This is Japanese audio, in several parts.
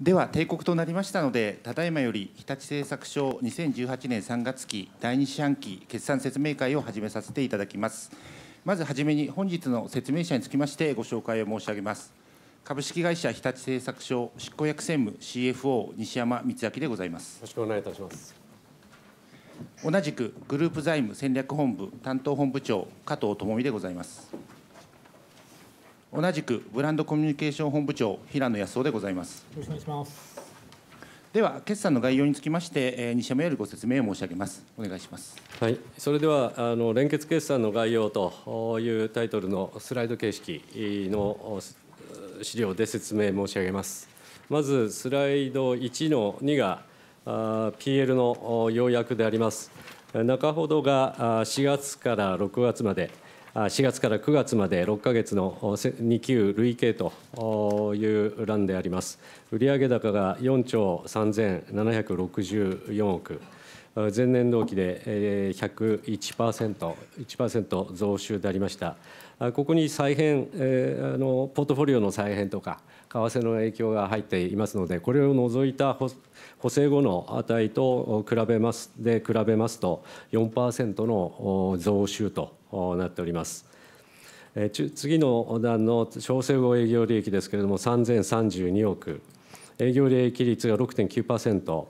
では定刻となりましたのでただいまより日立製作所2018年3月期第2四半期決算説明会を始めさせていただきますまずはじめに本日の説明者につきましてご紹介を申し上げます株式会社日立製作所執行役専務 CFO 西山光明でございますよろしくお願いいたします同じくグループ財務戦略本部担当本部長加藤智美でございます同じくブランドコミュニケーション本部長平野康夫でございますよろしくお願いしますでは決算の概要につきまして、えー、社山よりご説明を申し上げますお願いしますはいそれではあの連結決算の概要というタイトルのスライド形式の資料で説明申し上げますまずスライド1の2が PL の要約であります中ほどが4月から6月まで4月から9月まで6か月の2級累計という欄であります。売上高が4兆3764億、前年同期で101%、1%増収でありました。ここに再編、あのポートフォリオの再編とか、為替の影響が入っていますので、これを除いた補正後の値と比べますで比べますと4%の増収となっております。次の段の調整後営業利益ですけれども、3032億、営業利益率が6.9%、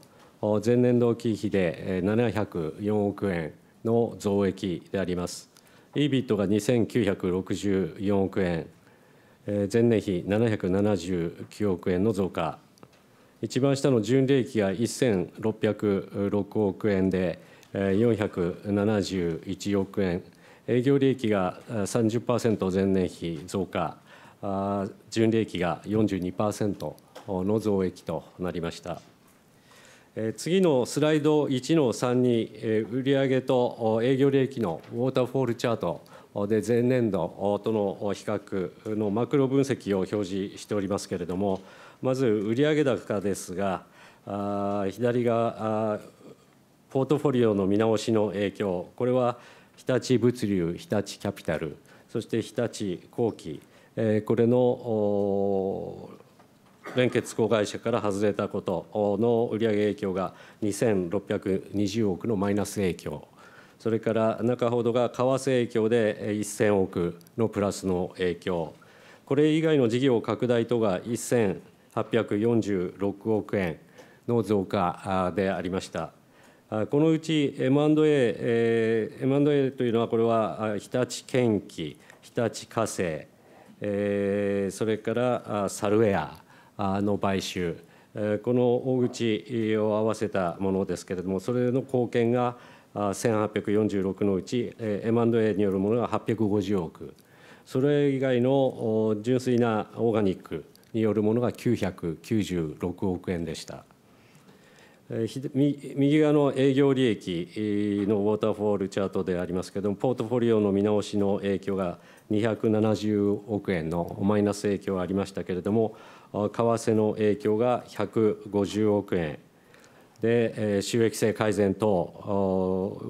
前年同期比で704億円の増益であります。EBIT が2964億円、前年比779億円の増加、一番下の純利益が1606億円で、471億円、営業利益が30%前年比増加、純利益が42%の増益となりました。次のスライド1の3に、売上と営業利益のウォーターフォールチャートで前年度との比較のマクロ分析を表示しておりますけれども、まず売上高ですが、左側、ポートフォリオの見直しの影響、これは日立物流、日立キャピタル、そして日立工機、これの連結子会社から外れたことの売上影響が2620億のマイナス影響それから中ほどが為替影響で1000億のプラスの影響、これ以外の事業拡大等が1846億円の増加でありました。このうち M&A, M&A というのは、これは日立建機、日立化成、それからサルウェアの買収、この大口を合わせたものですけれども、それの貢献が1846のうち M&A によるものが850億それ以外の純粋なオーガニックによるものが996億円でした。右側の営業利益のウォーターフォールチャートでありますけれども、ポートフォリオの見直しの影響が270億円のマイナス影響はありましたけれども、為替の影響が150億円で収益性改善等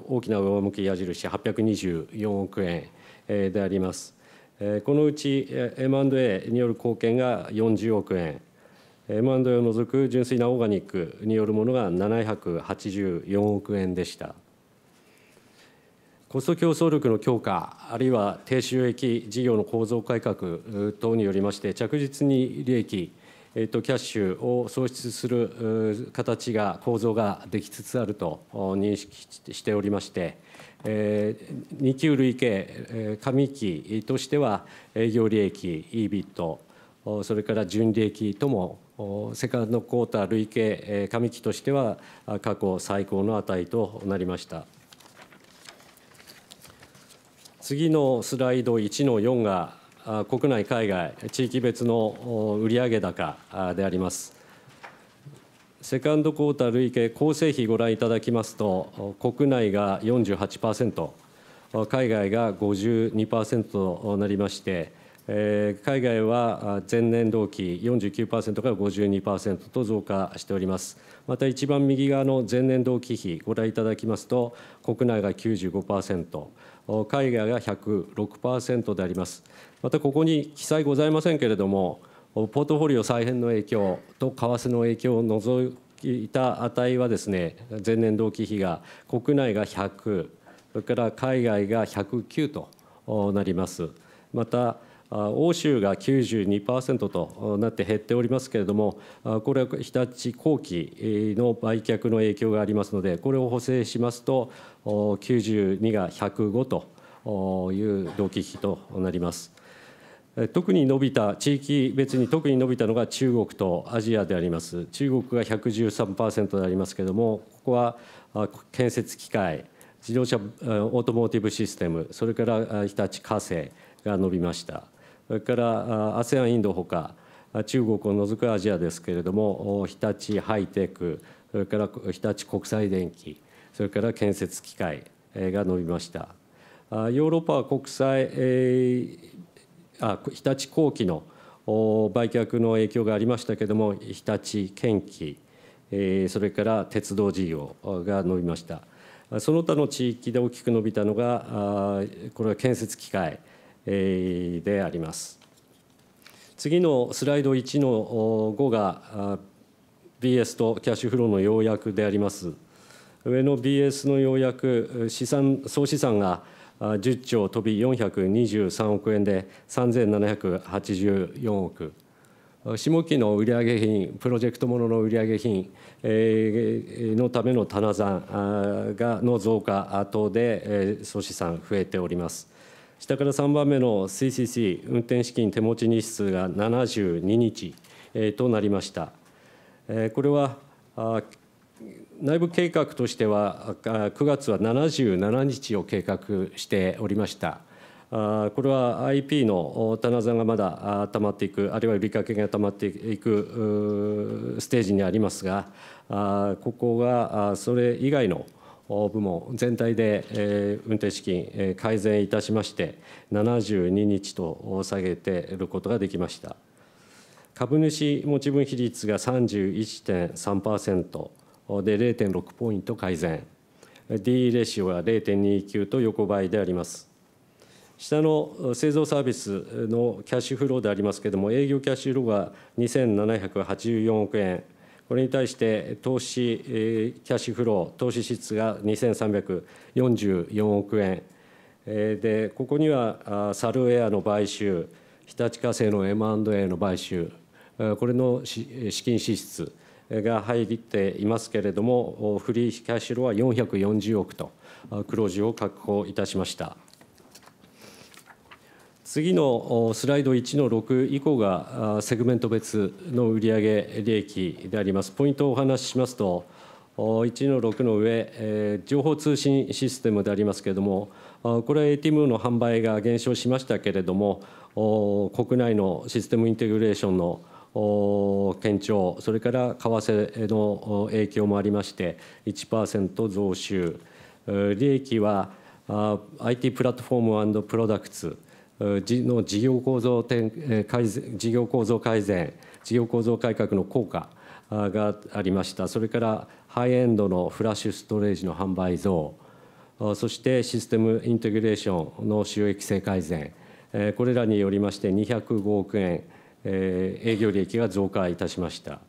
大きな上向き矢印824億円であります。このうち M&A による貢献が40億円、M&A を除く純粋なオーガニックによるものが784億円でした。コスト競争力の強化、あるいは低収益事業の構造改革等によりまして、着実に利益、えっとキャッシュを創出する形が構造ができつつあると認識しておりまして、えー、2級累計上期としては営業利益 EBIT それから純利益ともセカンドクォーター累計上期としては過去最高の値となりました。次のスライド1の4が国内、海外、地域別の売上高であります。セカンドクォーター累計構成比ご覧いただきますと、国内が48%、海外が52%となりまして、え海外は前年同期49%から52%と増加しております。また一番右側の前年同期比ご覧いただきますと、国内が95%、海外が106%であります。またここに記載ございませんけれども、ポートフォリオ再編の影響と為替の影響を除いた値はですね、前年同期比が国内が100、それから海外が109となります。また欧州が92%となって減っておりますけれども、これは日立後期の売却の影響がありますので、これを補正しますと、92が105という同期比となります。特に伸びた、地域別に特に伸びたのが中国とアジアであります。中国が113%でありますけれども、ここは建設機械、自動車、オートモーティブシステム、それから日立火星が伸びました。それから ASEAN、インドほか、中国を除くアジアですけれども、日立ハイテク、それから日立国際電機、それから建設機械が伸びました。ヨーロッパは国際あ日立後期の売却の影響がありましたけれども、日立県機、それから鉄道事業が伸びました。その他の地域で大きく伸びたのが、これは建設機械であります。次のスライド1の5が BS とキャッシュフローの要約であります。上の BS の要約資産総資産が10兆飛び423億円で3784億下期の売上品、プロジェクトものの売上品のための棚算がの増加等で総資産増えております。下から3番目の CCC、運転資金手持ち日数が72日となりました。これは内部計画としては9月は77日を計画しておりました。これは IP の棚座がまだ溜まっていくあるいは売りかけが溜まっていくステージにありますがここがそれ以外の部門全体で運転資金改善いたしまして72日と下げてることができました株主持分比率が31.3%で0.6ポイント改善 D レシオは0.29と横ばいであります下の製造サービスのキャッシュフローでありますけれども営業キャッシュフローが2784億円これに対して投資キャッシュフロー投資支出が2344億円でここにはサルエアの買収日立化成の M&A の買収これの資金支出が入っていますけれども、フリーキャッシュロは440億と黒字を確保いたしました。次のスライド1の6以降がセグメント別の売上利益であります。ポイントをお話ししますと、1の6の上、情報通信システムでありますけれども、これは ATM の販売が減少しましたけれども、国内のシステムインテグレーションの堅調、それから為替の影響もありまして、1%増収、利益は IT プラットフォームプロダクツの事業構造改善、事業構造改善、事業構造改革の効果がありました、それからハイエンドのフラッシュストレージの販売増、そしてシステムインテグレーションの収益性改善、これらによりまして205億円。営業利益が増加いたしました。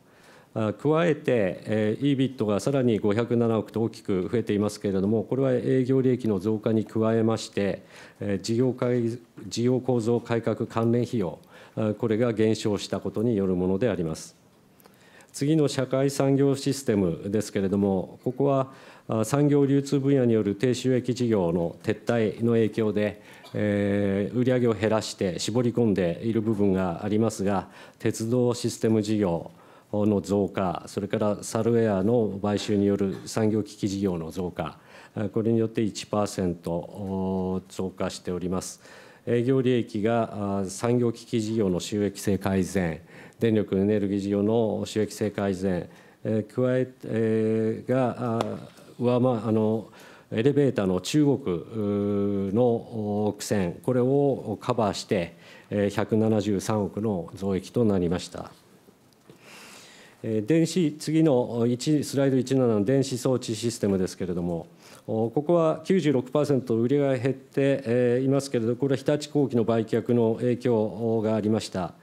加えて、EBIT がさらに507億と大きく増えていますけれども、これは営業利益の増加に加えまして、事業構造改革関連費用、これが減少したことによるものであります。次の社会産業システムですけれども、ここは産業流通分野による低収益事業の撤退の影響で、えー、売上を減らして絞り込んでいる部分がありますが、鉄道システム事業の増加、それからサルウェアの買収による産業機器事業の増加、これによって1%増加しております。営業利益が産業機器事業の収益性改善、電力エネルギー事業の収益性改善、加えがは、まあ、あのエレベーターの中国の苦戦、これをカバーして、173億の増益となりました。電子次の1スライド17の電子装置システムですけれども、ここは96%売りが減っていますけれど、これは日立工機の売却の影響がありました。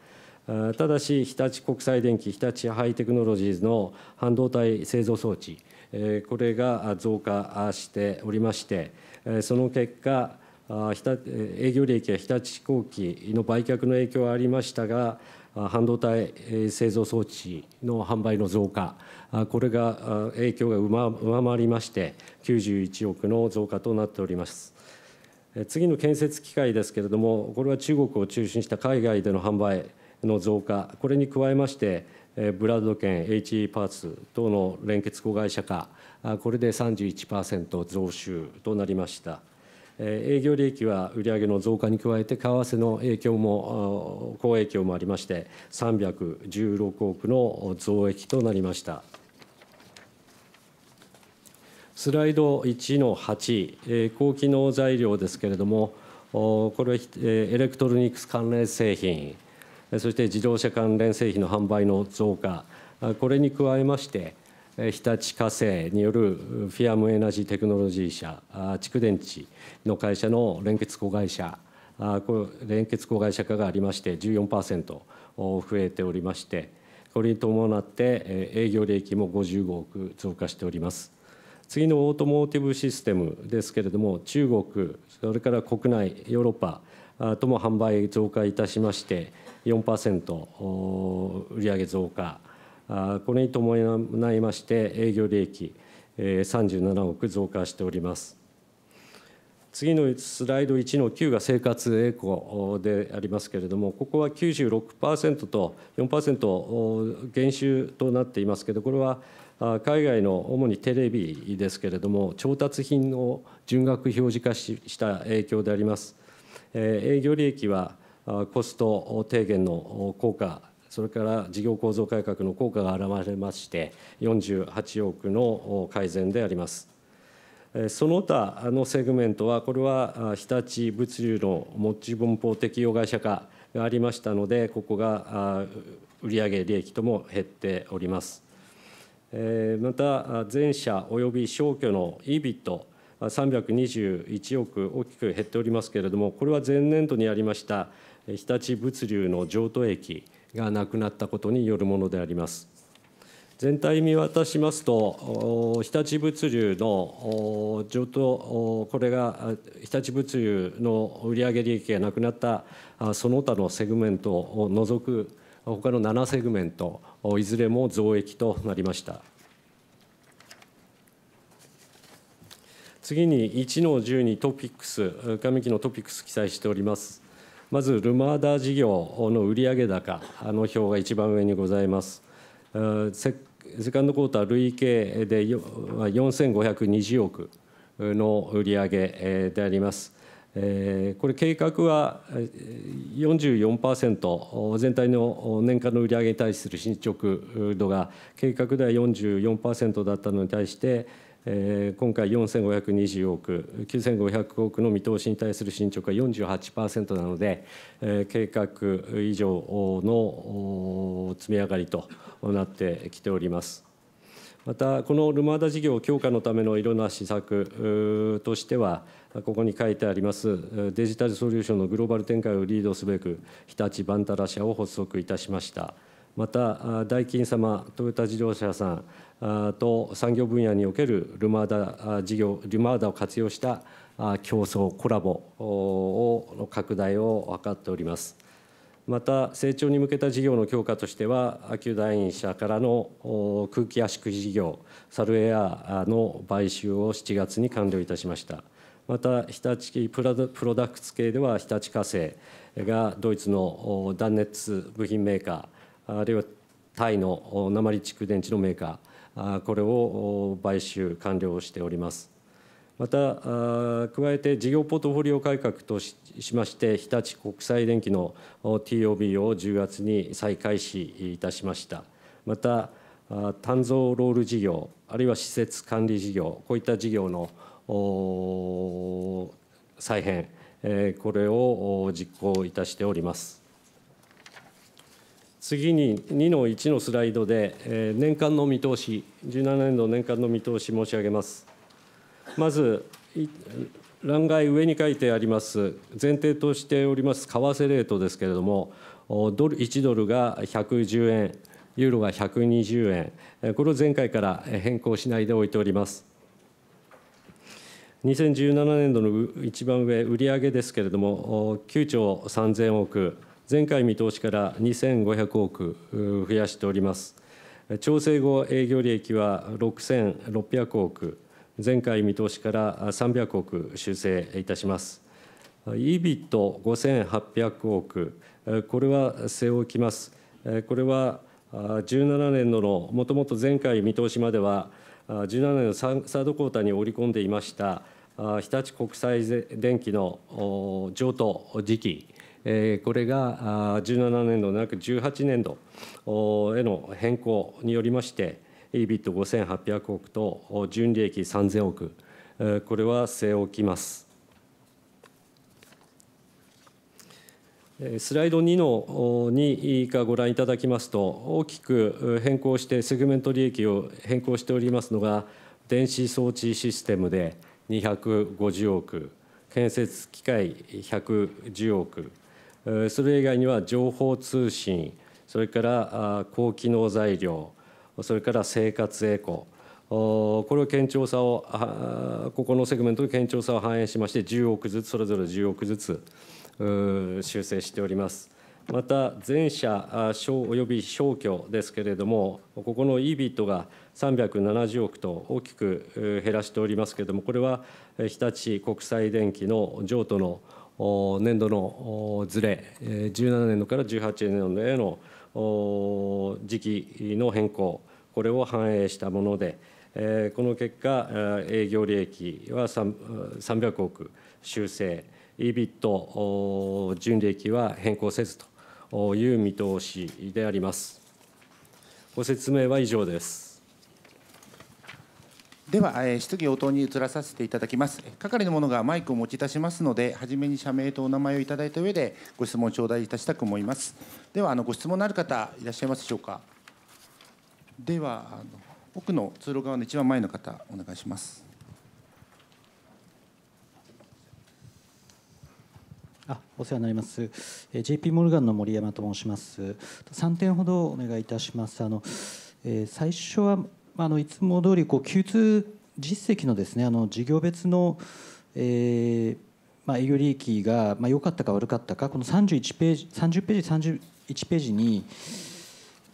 ただし、日立国際電機、日立ハイテクノロジーズの半導体製造装置、これが増加しておりまして、その結果、営業利益や日立飛行機の売却の影響はありましたが、半導体製造装置の販売の増加、これが影響が上回りまして、91億の増加となっております。次の建設機械ですけれども、これは中国を中心した海外での販売の増加、これに加えまして、ブラッド券、HE パーツ等の連結子会社化、これで31%増収となりました。営業利益は売上の増加に加えて、為替の影響も、好影響もありまして、316億の増益となりました。スライド1の8、高機能材料ですけれども、これエレクトロニクス関連製品、そして自動車関連製品の販売の増加、これに加えまして、日立火星によるフィアムエナジーテクノロジー社、蓄電池の会社の連結子会社、連結子会社化がありまして、14%増えておりまして、これに伴って営業利益も55億増加しております。次のオートモーティブシステムですけれども、中国、それから国内、ヨーロッパとも販売増加いたしまして、4%売上増加、これに伴いまして、営業利益37億増加しております。次のスライド1の9が生活栄光でありますけれども、ここは96%と4%減収となっていますけど、これは海外の主にテレビですけれども、調達品を純額表示化した影響であります。営業利益はコスト低減の効果それから事業構造改革の効果が現れまして48億の改善でありますその他のセグメントはこれは日立物流の持ち分法適用会社化がありましたのでここが売上利益とも減っておりますまた全社および消去の EBIT 321億大きく減っておりますけれどもこれは前年度にありました日立物流の譲渡駅がなくなったことによるものであります。全体見渡しますと、日立物流の上等、これが日立物流の売上利益がなくなったその他のセグメントを除く、他の7セグメント、いずれも増益となりました。次に1の10にトピックス、上期のトピックス記載しております。まずルマーダ事業の売上高の表が一番上にございます。セカンドクォーター累計で4520億の売上であります。これ計画は44%全体の年間の売上に対する進捗度が計画では44%だったのに対して今回4520億9500億の見通しに対する進捗が48%なので、計画以上の積み上がりとなってきております。またこのルマーダ事業強化のためのいろんな施策としてはここに書いてありますデジタルソリューションのグローバル展開をリードすべく日立バンタラ社を発足いたしましたまた大金様トヨタ自動車さんと産業分野におけるルマーダ事業、ルマーダを活用した競争、コラボの拡大を図っております。また、成長に向けた事業の強化としては、旧団員社からの空気圧縮事業、サルエアの買収を7月に完了いたしました。また、日立プロダクツ系では、日立化成がドイツの断熱部品メーカー、あるいはタイの鉛蓄電池のメーカー、これを買収完了しております。また、加えて事業ポートフォリオ改革としまして、日立国際電機の TOB を10月に再開始いたしました。また、炭造ロール事業、あるいは施設管理事業、こういった事業の再編、これを実行いたしております。次に2の1のスライドで、え年間の見通し、17年度年間の見通し申し上げます。まず、欄外上に書いてあります、前提としております為替レートですけれども、ドル1ドルが110円、ユーロが120円、これを前回から変更しないでおいております。2017年度の一番上、売上ですけれども、9兆3000億。前回見通しから2500億増やしております。調整後営業利益は6600億、前回見通しから300億修正いたします。EBIT5800 億、これは据え置きます。これは17年度のもともと前回見通しまでは、17年のサードクォーターに織り込んでいました日立国際電機の譲渡時期これが17年度でなく18年度への変更によりまして、EBIT5800 億と純利益3000億、これは据え置きます。スライド2の2下ご覧いただきますと、大きく変更して、セグメント利益を変更しておりますのが、電子装置システムで250億、建設機械110億、それ以外には情報通信、それから高機能材料、それから生活エコ、これを堅調さを、ここのセグメントの堅調さを反映しまして、10億ずつ、それぞれ10億ずつ修正しております。また、全社および消去ですけれども、ここの EBIT が370億と大きく減らしておりますけれども、これは日立国際電機の譲渡の年度のずれ、17年度から18年度への時期の変更、これを反映したもので、この結果、営業利益は300億修正、EBIT、純利益は変更せずという見通しであります。ご説明は以上です。では、えー、質疑応答に移らさせていただきます係の者がマイクを持ち出しますので初めに社名とお名前をいただいた上でご質問頂戴いたしたく思いますではあのご質問のある方いらっしゃいますでしょうかではあの奥の通路側の一番前の方お願いしますあお世話になります、えー、JP モルガンの森山と申します3点ほどお願いいたしますあの、えー、最初はあのいつも通りこう Q2 実績のですねあの事業別の、えーまあ、営業利益がまあ、かったか悪かったかこの31ページ30ページ31ページに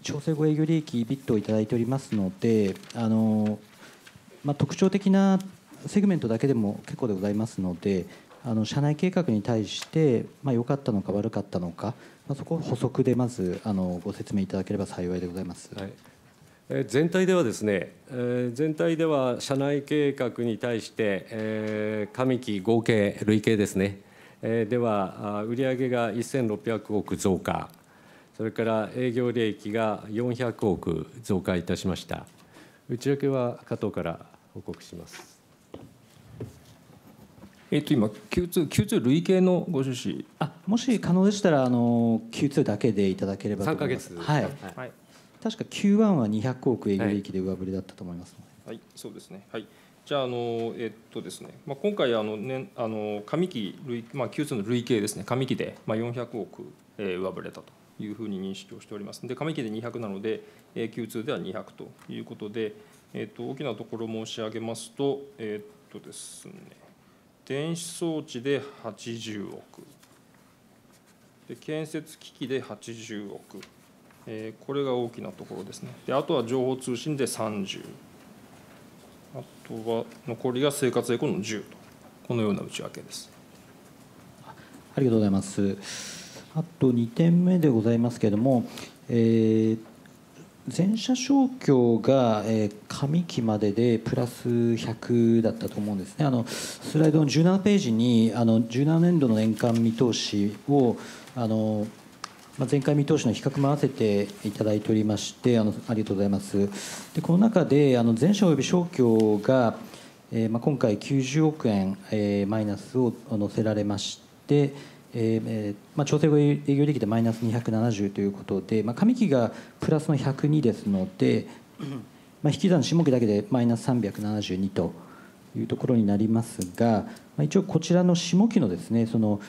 調整後営業利益ビットを頂いておりますのであの、まあ、特徴的なセグメントだけでも結構でございますのであの社内計画に対してまあ、かったのか悪かったのか、まあ、そこを補足でまずあのご説明いただければ幸いでございます。はい全体ではですね、全体では社内計画に対して、上期合計、累計ですね、では売上が1600億増加、それから営業利益が400億増加いたしました。内訳は加藤から報告します。えっと、今 Q2、Q2 累計のご趣旨あもし可能でしたらあの Q2 だけでいただければと思います3ヶ月、はい、はい確か Q1 は200億円利益で上振れだったと思います、はい、はい、そうですね、はい、じゃあ、あのえっとですねまあ、今回あの、ね、あの上期累、まあ、Q2 の累計ですね、上期で、まあ、400億、え上振れたというふうに認識をしております。で、上期で200なので、え Q2 では200ということで、えっと大きなところ申し上げますと、えっとですね、電子装置で80億、で建設機器で80億。えこれが大きなところですねであとは情報通信で30あとは残りが生活エコの10とこのような内訳ですありがとうございますあと2点目でございますけれども、えー、全社消去が、え上期まででプラス100だったと思うんですね、あのスライドの17ページにあの17年度の年間見通しをあの前回見通しの比較も合わせていただいておりましてあのありがとうございますでこの中であ社前者及び消去が、えーまあ、今回90億円、えー、マイナスを載せられまして、えーまあ、調整後営業利益でマイナス270ということで、まあ、上期がプラスの102ですので、まあ、引き算下期だけでマイナス372というところになりますが、まあ、一応こちらの下期のですねその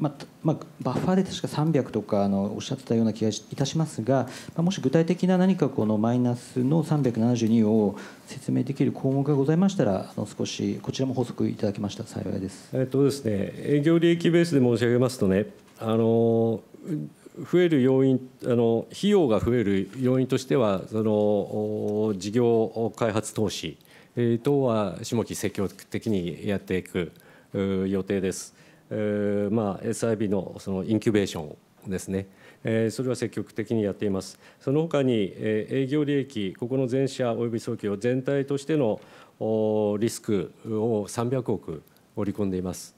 まあまあ、バッファーで確か300とかあのおっしゃってたような気がいたしますが、まあ、もし具体的な何かこのマイナスの372を説明できる項目がございましたらあの少しこちらも補足いただきました幸いです,、えっとですね、営業利益ベースで申し上げますとねあの増える要因あの費用が増える要因としてはその事業開発投資等は下期積極的にやっていく予定です。えまあ、SIB のそのインキュベーションですね、えそれは積極的にやっています。その他に、え営業利益、ここの全社および早期を全体としてのリスクを300億織り込んでいます。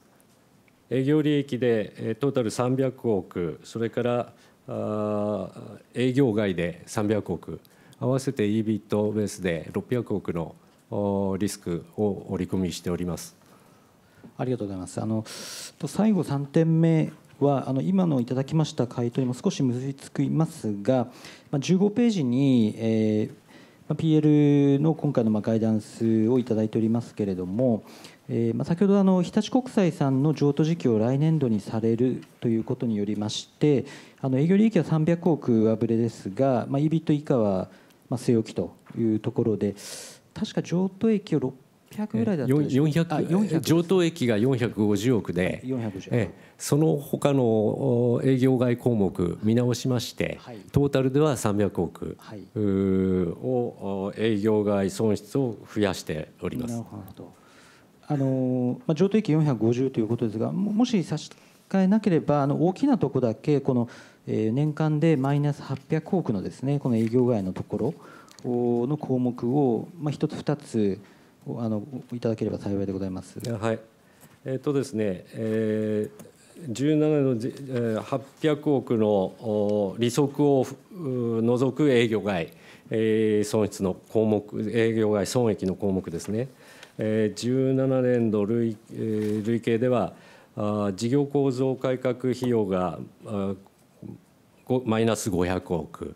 営業利益でトータル300億、それからあ営業外で300億、合わせて EBIT ベースで600億のリスクを織り込みしております。ありがとうございます。あの最後3点目はあの今のいただきました回答にも少し結びつきますが、まあ、15ページに、えーまあ、PL の今回のまあガイダンスをいただいておりますけれども、えーまあ、先ほどあの日立国際さんの譲渡時期を来年度にされるということによりましてあの営業利益は300億上振れですが、まあ、EBIT 以下は据え置きというところで確か譲渡益を400ぐらいだったでしょ上等益が450億で450えその他の営業外項目見直しまして、はい、トータルでは300億、はい、を営業外損失を増やしております。あのまあ、上等益450ということですがもし差し替えなければあの大きなとこだけこの、えー、年間でマイナス800億のですねこの営業外のところの項目を、まあ、1つ2つあのいただければ幸いでございます。はい。えっ、とですね、え17の800億の利息を除く営業外、え損失の項目、営業外損益の項目ですね。え17年度累,、累計ではあ事業構造改革費用がマイナス500億。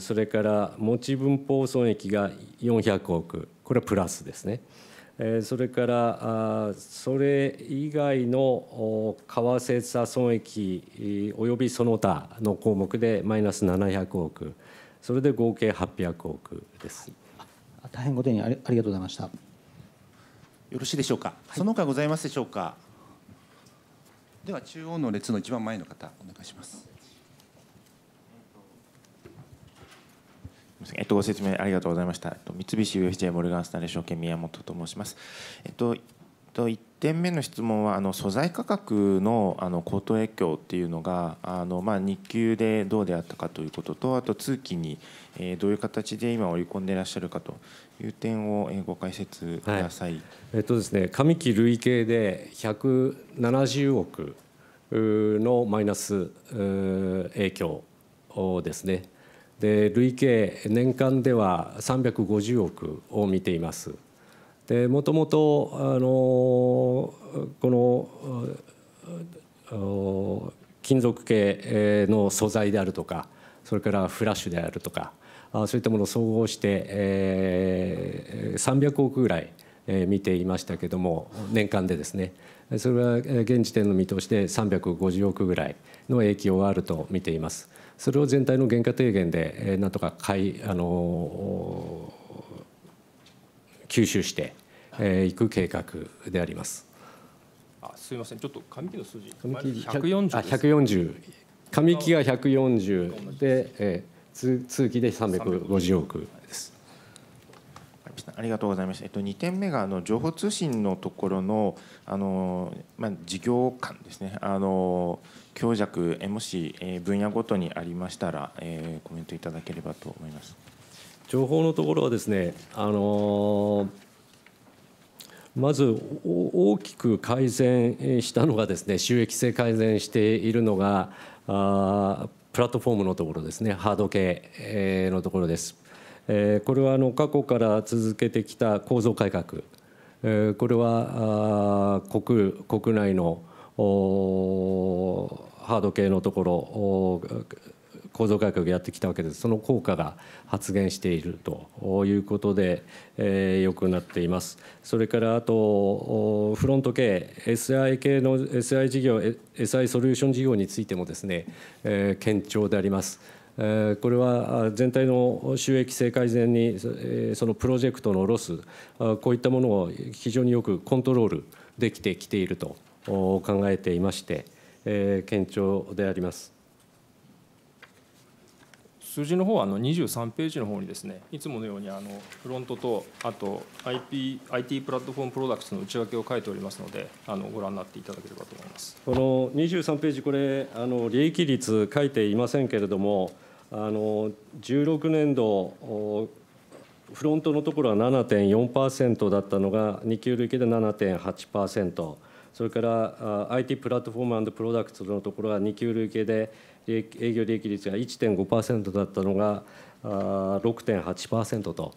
それから持ち分法損益が400億、これはプラスですね。それからそれ以外の為替差損益およびその他の項目でマイナス700億それで合計800億です。大変ご丁寧ありありがとうございました。よろしいでしょうか。その他ございますでしょうか。では中央の列の一番前の方お願いします。えっと、ご説明ありがとうございました。と、三菱 UFJ モルガンスタンレー証券宮本と申します。えっとと1点目の質問はあの素材価格のあの高騰影響っていうのがあの、まあ、日給でどうであったかということとあと通期に、えどういう形で今織り込んでいらっしゃるかという点を、えご解説ください、はい、えっとですね、上期累計で170億のマイナス影響ですねで累計年間では350億を見ています。でもともとあのこの金属系の素材であるとかそれからフラッシュであるとかそういったものを総合して、300億ぐらい見ていましたけども年間でですねそれは現時点の見通しで350億ぐらいの影響があると見ています。それを全体の原価低減でなんとか買いあの吸収していく計画であります。あすみませんちょっと紙機の数字140あ140紙機が百四十で、え通通期で三百五十億。したありがとうございました、えっと、2点目があの情報通信のところのあの、まあ、事業間ですねあの強弱えもし、え分野ごとにありましたら、えー、コメントいただければと思います情報のところはですねあのまず大きく改善したのがですね収益性改善しているのがプラットフォームのところですねハード系のところです。えこれはあの過去から続けてきた構造改革、えこれはあ国国内のハード系のところ構造改革やってきたわけですその効果が発現しているということで良、えー、くなっていますそれからあとフロント系 SI 系の SI 事業 SI ソリューション事業についてもですね、えー、堅調であります。これは全体の収益性改善にそのプロジェクトのロスこういったものを非常によくコントロールできてきていると考えていまして堅調であります。数字の方はあの23ページの方にですねいつものようにあのフロントとあと IP IT プラットフォームプロダクツの内訳を書いておりますのであのご覧になっていただければと思いますこの23ページこれあの利益率書いていませんけれどもあの16年度フロントのところは7.4%だったのが2級累計で7.8%それから IT プラットフォームプロダクツのところは2級累計で営業利益率が1.5%だったのが6.8%と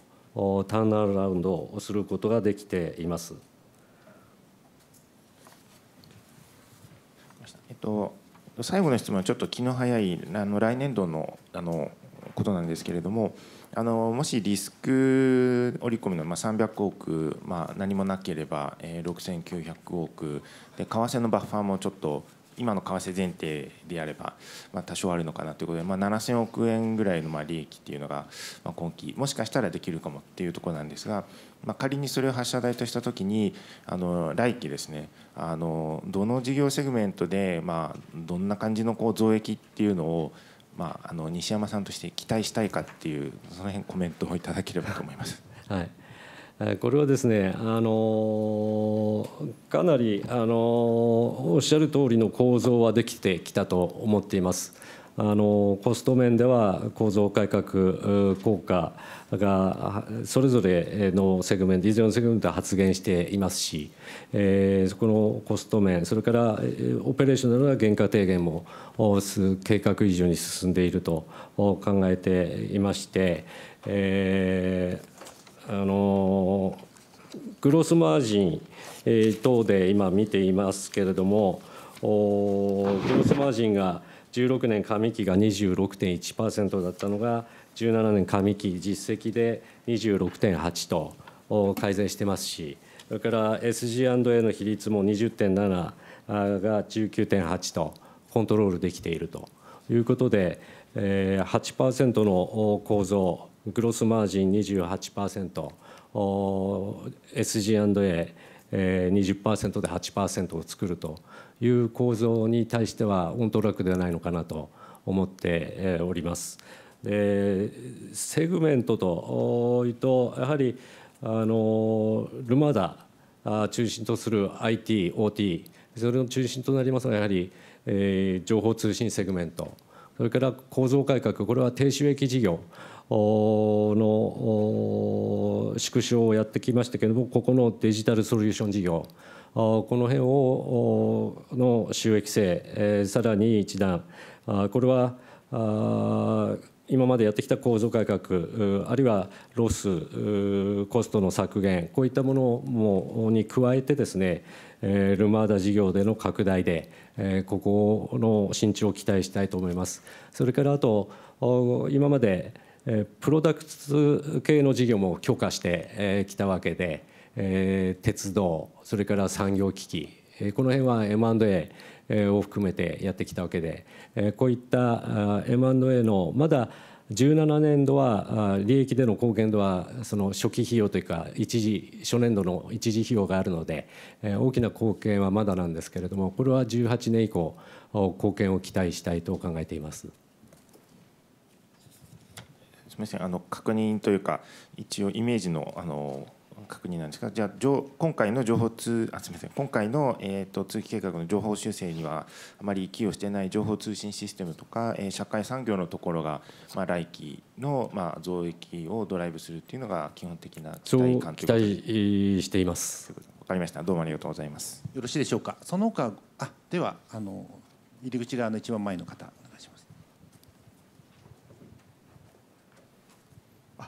ターンアラウンドをすることができています。えっと最後の質問はちょっと気の早いあの来年度のあのことなんですけれどもあのもしリスク織り込みの、まあ、300億、まあ、何もなければ、えー、6900億で為替のバッファーもちょっと今の為替前提であれば、まあ、多少あるのかなということで、まあ、7000億円ぐらいのまあ利益っていうのが、まあ、今期もしかしたらできるかもっていうところなんですがまあ、仮にそれを発射台とした時にあの来期ですねあのどの事業セグメントで、まあ、どんな感じのこう増益っていうのを、まあ、あの西山さんとして期待したいかっていうその辺コメントをいただければと思います。はいこれはですね、あのかなり、あのおっしゃる通りの構造はできてきたと思っています。あのコスト面では構造改革効果がそれぞれのセグメントいずれのセグメントは発言していますし、えー、そこのコスト面それからオペレーショナルな原価低減も計画以上に進んでいると考えていまして、えー、あのグロスマージン等で今見ていますけれどもグロスマージンが16年上期が26.1%だったのが、17年上期、実績で26.8と改善してますし、それから SG&A の比率も20.7が19.8と、コントロールできているということで、8%の構造、グロスマージン28%、SG&A20% で8%を作るという構造に対してはオントラックではないのかなと思っております。でセグメントというとやはりあのルマダ中心とする ITOT それの中心となりますはやはり、えー、情報通信セグメントそれから構造改革これは低収益事業の縮小をやってきましたけれどもここのデジタルソリューション事業この辺をの収益性さらに一段これは今までやってきた構造改革あるいはロスコストの削減こういったものもに加えてですねルマーダ事業での拡大でここの進捗を期待したいと思います。それからあと今までプロダクツ系の事業も許可してきたわけでえー、鉄道それから産業機器、えー、この辺は M&A を含めてやってきたわけで、えー、こういった M&A のまだ17年度は利益での貢献度はその初期費用というか一時初年度の一時費用があるので大きな貢献はまだなんですけれどもこれは18年以降貢献を期待したいと考えています。すみませんあの確認というか一応イメージのあの確認なんですが、じゃあ、今回の情報通、あすみません、今回の、えーと、通期計画の情報修正には、あまり寄与していない情報通信システムとか、えー、社会産業のところが、まあ、来期の、まあ、増益をドライブするというのが基本的な期待感と期待しています。わかりました、どうもありがとうございます。よろしいでしょうか、その他あではあの、入り口側の一番前の方。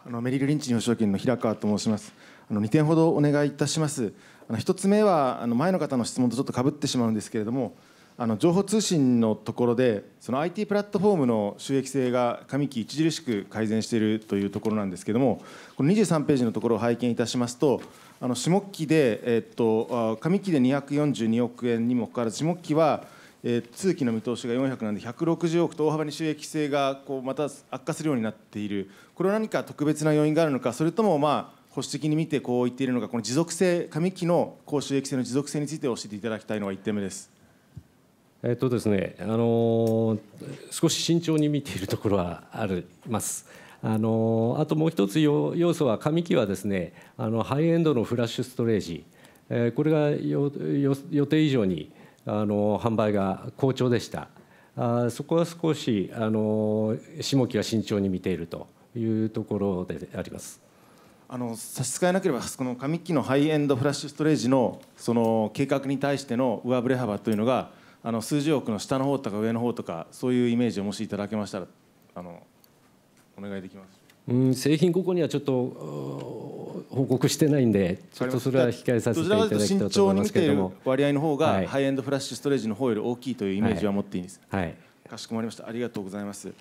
あのメリル・リンチ日証券の平川と申します。あの2点ほどお願いいたします。あの1つ目はあの前の方の質問とちょっとかぶってしまうんですけれども、あの情報通信のところでその IT プラットフォームの収益性が上期著しく改善しているというところなんですけれどもこの23ページのところを拝見いたしますとあの下期で、えっと、上期で242億円にもかかわらず下期は、えー、通期の見通しが400なんで160億と大幅に収益性がこうまた悪化するようになっているこれは何か特別な要因があるのかそれともまあ保守的に見てこう言っているのがこの持続性上期の公衆益性の持続性について教えていただきたいのが1点目です。えっとですね、あの少し慎重に見ているところはあります。あのあともう一つ要要素は上期はですねあのハイエンドのフラッシュストレージ、えー、これが予定以上にあの販売が好調でしたあそこは少しあの下期は慎重に見ているというところであります。あの差し支えなければこの紙機のハイエンドフラッシュストレージのその計画に対しての上振れ幅というのがあの数十億の下の方とか上の方とかそういうイメージをもしいただけましたらあのお願いできます。うん、製品ここにはちょっと報告してないんでちょっとそれは控えさせていただきたいと思いますけれども割合の方が、はい、ハイエンドフラッシュストレージの方より大きいというイメージは持っていいんです、はい、はい、かしこまりましたありがとうございます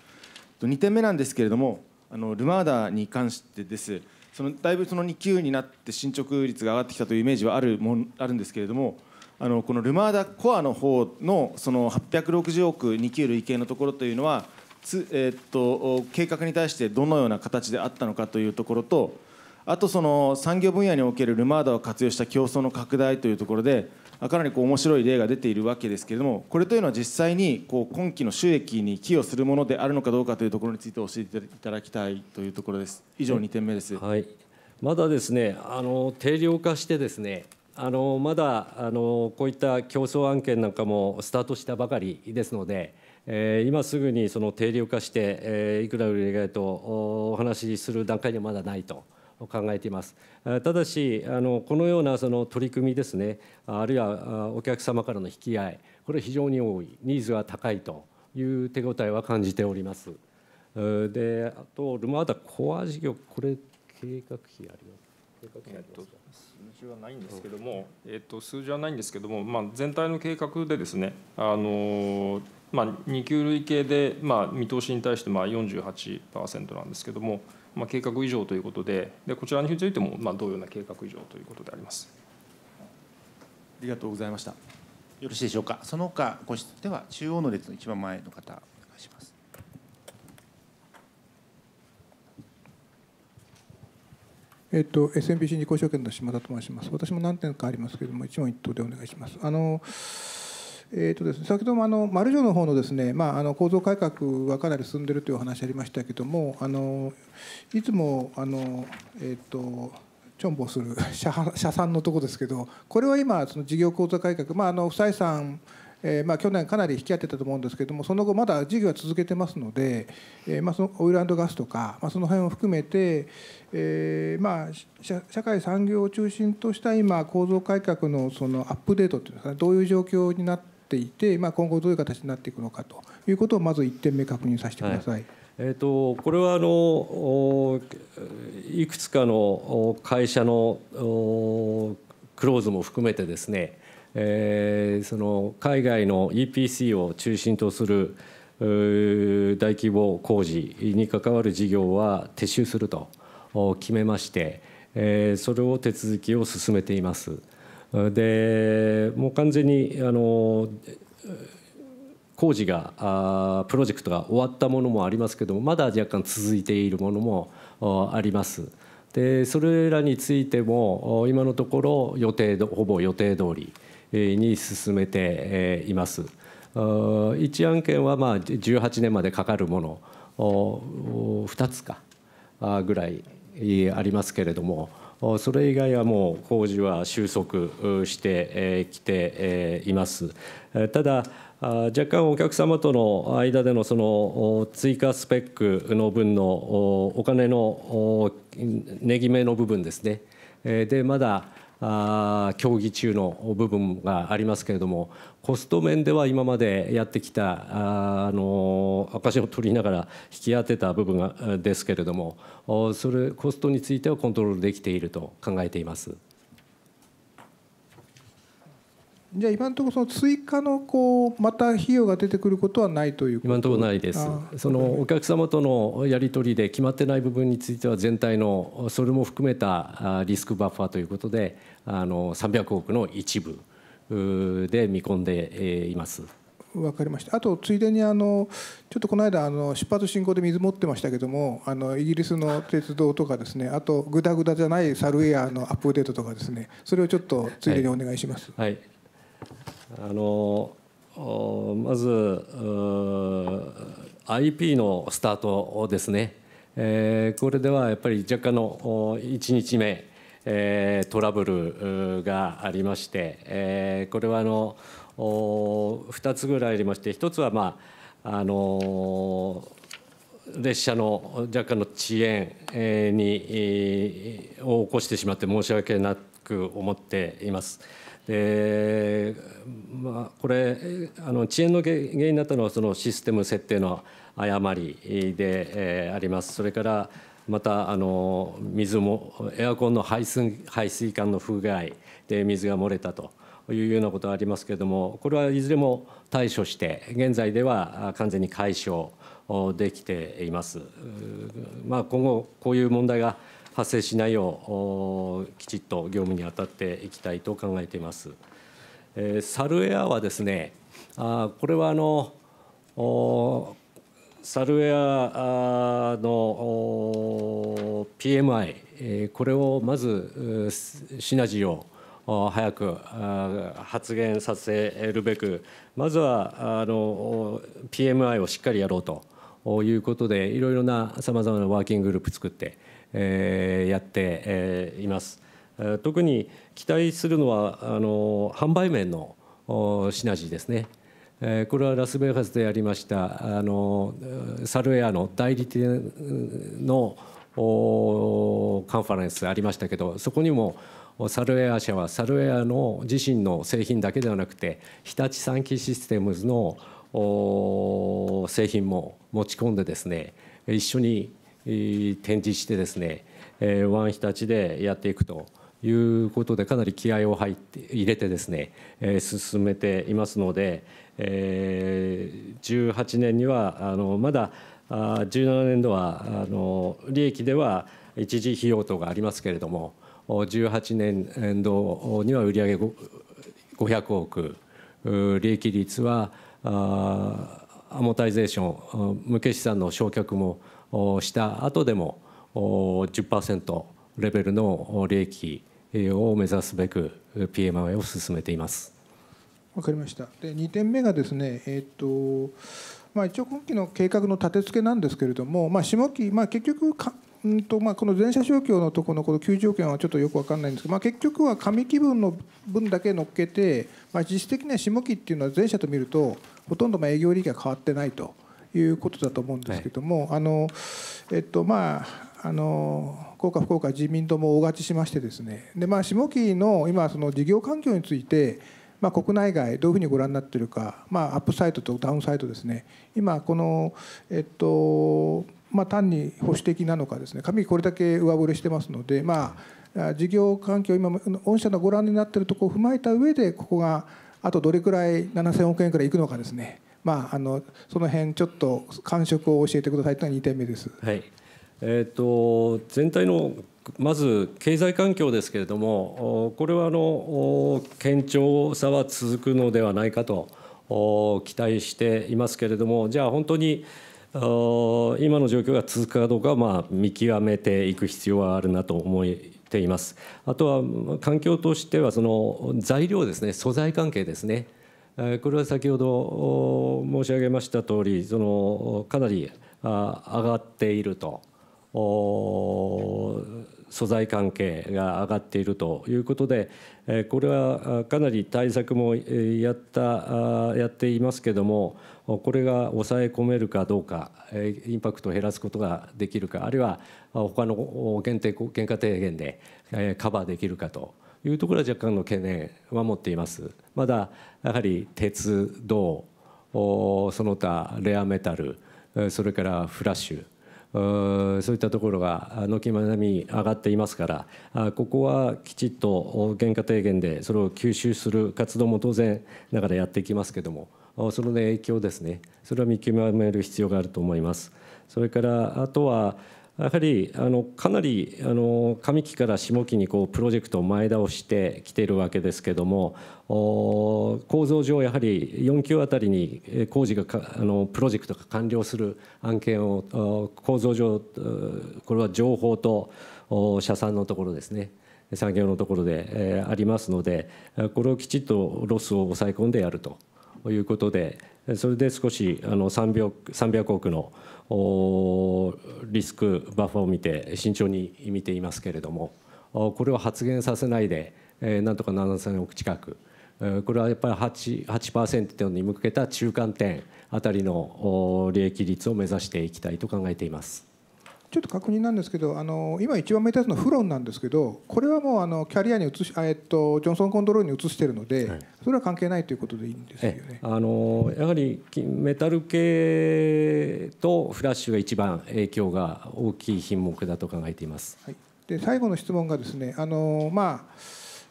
2点目なんですけれどもあのルマーダに関してですそのだいぶその2級になって進捗率が上がってきたというイメージはあるもあるんですけれどもあのこのルマーダコアの方のその860億2級累計のところというのはつ、えー、っと計画に対してどのような形であったのかというところとあとその産業分野におけるルマーダを活用した競争の拡大というところでかなりこう面白い例が出ているわけですけれどもこれというのは実際にこう今期の収益に寄与するものであるのかどうかというところについて教えていただきたいというところです以上2点目です、はい、まだですねあの定量化してですねあのまだあのこういった競争案件なんかもスタートしたばかりですので、え今すぐにその定量化して、えー、いくら売り上げとお話しする段階ではまだないと。考えていますただしあのこのようなその取り組みですねあるいはお客様からの引き合いこれ非常に多いニーズが高いという手応えは感じておりますであとルマータコア事業これ計画費あります計画費あ数字はないんですけども、えっと、数字はないんですけども、まあ、全体の計画でですね、あのまあ、2級類型で、まあ、見通しに対してまあ48%なんですけども、まあ、計画以上ということででこちらについてもまあ同様な計画以上ということでありますありがとうございましたよろしいでしょうかその他ご質では中央の列の一番前の方お願いしますえっと、SMBC 日興証券の島田と申します。私も何点かありますけれども、一問一答でお願いします。あのえーとですね、先ほどもあの丸城の方のですね、まあ、あの構造改革はかなり進んでいるというお話ありましたけどもあのいつもあの、えーと、チちょんぼする 社社さんのところですけどこれは今その事業構造改革、まあ、あの不採算えーまあ、去年かなり引き当てたと思うんですけどもその後まだ事業は続けてますので、えーまあ、そのオイルガスとか、まあ、その辺を含めて、えーまあ、社会産業を中心とした今構造改革のそのアップデートというかどういう状況になってっていて、まあ、今後どういう形になっていくのかということをまず1点目確認させてください、はいえーと、とこれはあのいくつかの会社のクローズも含めてですね、えー、その海外の EPC を中心とする大規模工事に関わる事業は撤収すると決めまして、えー、それを手続きを進めています。でもう完全にあの工事がプロジェクトが終わったものもありますけどもまだ若干続いているものもあります。でそれらについても今のところ予定ほぼ予定通りに進めています。1案件はまあ18年までかかるもの2つかぐらいありますけれどもそれ以外はもう工事は収束してきています。ただ若干お客様との間でのその追加スペックの分のお金の値決めの部分ですねでまだ協議中の部分がありますけれどもコスト面では今までやってきたあの赤字を取りながら引き当てた部分がですけれどもそれコストについてはコントロールできていると考えています。じゃあ今のところその追加のこうまた費用が出てくることはないという今のところないです。そのお客様とのやり取りで決まってない部分については全体のそれも含めたリスクバッファーということであの300億の一部で見込んでいます。分かりましたあとついでにあのちょっとこの間あの出発進行で水持ってましたけどもあのイギリスの鉄道とかですねあとグダグダじゃないサルウェアのアップデートとかですねそれをちょっとついでにお願いします。はい、はい、あのまず IP のスタートですね、えー、これではやっぱり若干の1日目えー、トラブルがありまして、えー、これはあの2つぐらいありまして1つは、まああの列車の若干の遅延、えー、に、を起こしてしまって申し訳なく思っています。でまあ、これあの遅延の原因になったのはそのシステム設定の誤りで、えー、あります。それからまたあの水もエアコンの排水排水管の不具合で水が漏れたというようなことがありますけれどもこれはいずれも対処して現在では完全に解消できています。まあ、今後こういう問題が発生しないようきちっと業務に当たっていきたいと考えています。えー、サルエアはですねあこれはあのサルウェアの PMI、これをまずシナジーを早く発現させるべく、まずはあの PMI をしっかりやろうということで、いろいろなさまざまなワーキンググループ作ってやっています。特に期待するのはあの販売面のシナジーですね。えこれはラスベガスでやりましたあのサルエアの代理店のカンファレンスありましたけどそこにもサルエア社はサルエアの自身の製品だけではなくて日立産機システムズの製品も持ち込んでですね一緒に展示してですねワン日立でやっていくということでかなり気合を入って入れてですね進めていますので。え18年にはあのまだあ17年度はあの利益では一時費用等がありますけれども18年度には売上500億利益率はあアモタイゼーション無形資産の償却もした後でも10%レベルの利益を目指すべく PMI を進めています。わかりました。で2点目がですね、えーとまあ、一応今期の計画の立て付けなんですけれども、まあ、下期、まあ、結局かうんとまあ、この全社状況のところのこの9条件はちょっとよく分からないんですけど、まあ、結局は紙期分の分だけ乗っけて、まあ、実質的には下期っていうのは全社と見るとほとんどまあ営業利益が変わってないということだと思うんですけども、はい、あのえっとまああの福岡福岡自民党も大勝ちしましてですねで、まあ、下期の今その事業環境についてまあ、国内外どういうふうにご覧になっているか、まあ、アップサイトとダウンサイトですね今この、えっとまあ、単に保守的なのかですね紙これだけ上振れしてますので、まあ、事業環境今御社のご覧になっているところを踏まえた上でここがあとどれくらい7000億円くらいいくのかですね、まあ、あのその辺ちょっと感触を教えてくださいというのが2点目です。はいえーと全体のまず経済環境ですけれども、これはあの堅調さは続くのではないかと期待していますけれども、じゃあ、本当に今の状況が続くかどうかはま見極めていく必要はあるなと思っています。あとは環境としては、その材料ですね、素材関係ですね。これは先ほど申し上げました通り、そりかなり上がっていると素材関係が上がっているということで、これはかなり対策もやったやっていますけども、これが抑え込めるかどうか、インパクトを減らすことができるか、あるいは他の限定原価低減でカバーできるかというところは若干の懸念は持っています。まだやはり鉄、銅、その他レアメタル、それからフラッシュそういったところが軒並み上がっていますからここはきちっと原価低減でそれを吸収する活動も当然ながらやっていきますけれどもその影響ですねそれは見極める必要があると思います。それからあとはやはりあのかなりあの上期から下期にこうプロジェクトを前倒してきているわけですけども構造上やはり4級あたりに工事があのプロジェクトが完了する案件を構造上これは情報と社産のところですね産業のところでありますのでこれをきちっとロスを抑え込んでやると。いうことでそれで少しあの 300, 億のリスクバッファを見て慎重に見ていますけれどもこれを発言させないでなんとか7000億近くこれはやっぱり 8%, 8に向けた中間点あたりの利益率を目指していきたいと考えています。ちょっと確認なんですけどあの今一番目立つのはフロンなんですけどこれはもうあのキャリアに移し、えっと、ジョンソンコントロールに移してるので、はい、それは関係ないということでいいんですよねあのやはりメタル系とフラッシュが一番影響が大きい品目だと考えています。はい、で最後の質問がですねあの、まあ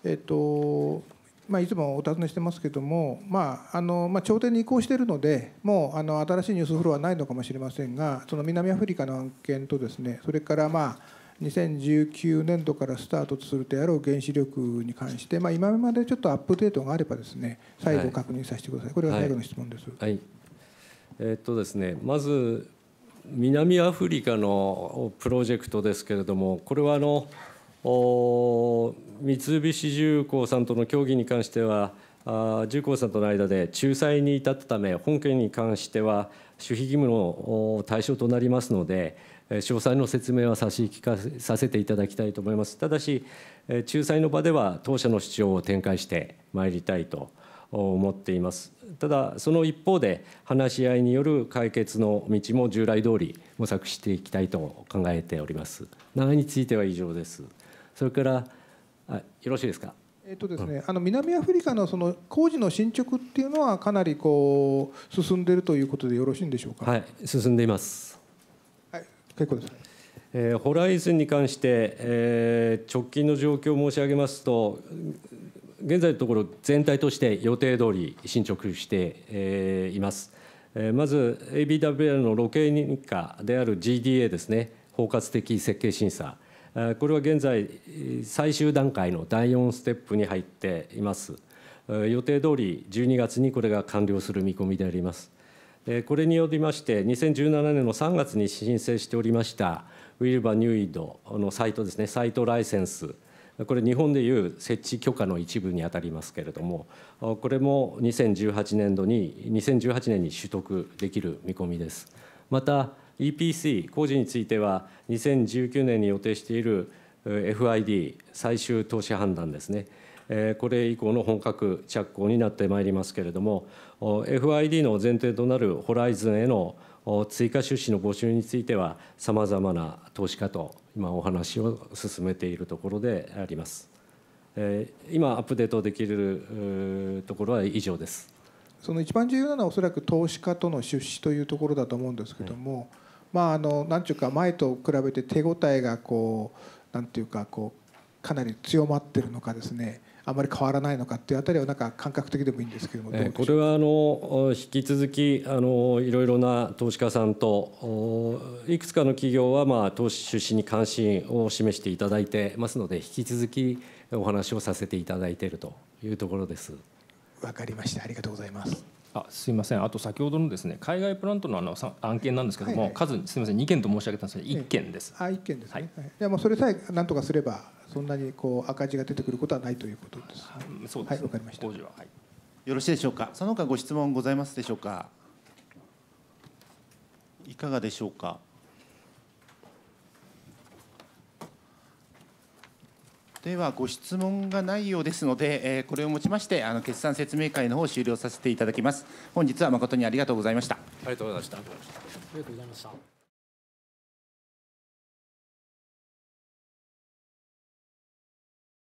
えっとまあ、いつもお尋ねしてますけども、まああのまあ、朝廷に移行しているので、もうあの新しいニュースフローはないのかもしれませんが、その南アフリカの案件と、ですねそれから、まあ、2019年度からスタートするであろう原子力に関して、まあ、今までちょっとアップデートがあればですね再度確認させてください、はい、これが最後の質問です。はい、はい、えー、っとですね、まず南アフリカのプロジェクトですけれどもこれはあの三菱重工さんとの協議に関しては、重工さんとの間で仲裁に至ったため、本件に関しては、守秘義務の対象となりますので、詳細の説明は差し引かさせていただきたいと思います。ただし、仲裁の場では当社の主張を展開してまいりたいと思っています。ただ、その一方で、話し合いによる解決の道も従来通り模索していきたいと考えております。長については以上です。それからあよろしいですか。えっとですね、あの南アフリカのその工事の進捗っていうのはかなりこう進んでいるということでよろしいんでしょうか。はい、進んでいます。はい、結構です。えー、ホライズンに関して、えー、直近の状況を申し上げますと現在のところ全体として予定通り進捗して、えー、います、えー、まず ABWL の路径認可である GDA ですね包括的設計審査これは現在最終段階の第4ステップに入っています予定通り12月にこれが完了する見込みでありますこれによりまして2017年の3月に申請しておりましたウィルバニューイドのサイトですねサイトライセンスこれ日本でいう設置許可の一部にあたりますけれどもこれも2018年度に2018年に取得できる見込みですまた EPC 工事については、2019年に予定している FID、最終投資判断ですね、これ以降の本格着工になってまいりますけれども、FID の前提となるホライズンへの追加出資の募集については、さまざまな投資家と今、お話を進めているところであります。今、アップデートできるところは以上です。その一番重要なのはおそらく投資家との出資というところだと思うんですけれども、まあ、あのなんていうか前と比べて手応えがこうなんていうかこうかなり強まってるのかですねあまり変わらないのかっていうあたりはなんか感覚的でもいいんですけれどもこれはあの引き続きあのいろいろな投資家さんといくつかの企業はまあ投資出資に関心を示していただいてますので引き続きお話をさせていただいているというところです。わかりましたありがとうございます。あすみませんあと先ほどのですね海外プラントのあの案件なんですけども、はいはい、数すみません2件と申し上げたんですが1件です。ええ、あ1件ですね。はい、いやもうそれさえ何とかすればそんなにこう赤字が出てくることはないということです、ね、そうです、ね。はいわかりました。は、はい、よろしいでしょうか。その他ご質問ございますでしょうか。いかがでしょうか。ではご質問がないようですので、えー、これをもちましてあの決算説明会の方を終了させていただきます本日は誠にありがとうございましたありがとうございましたありがとうございました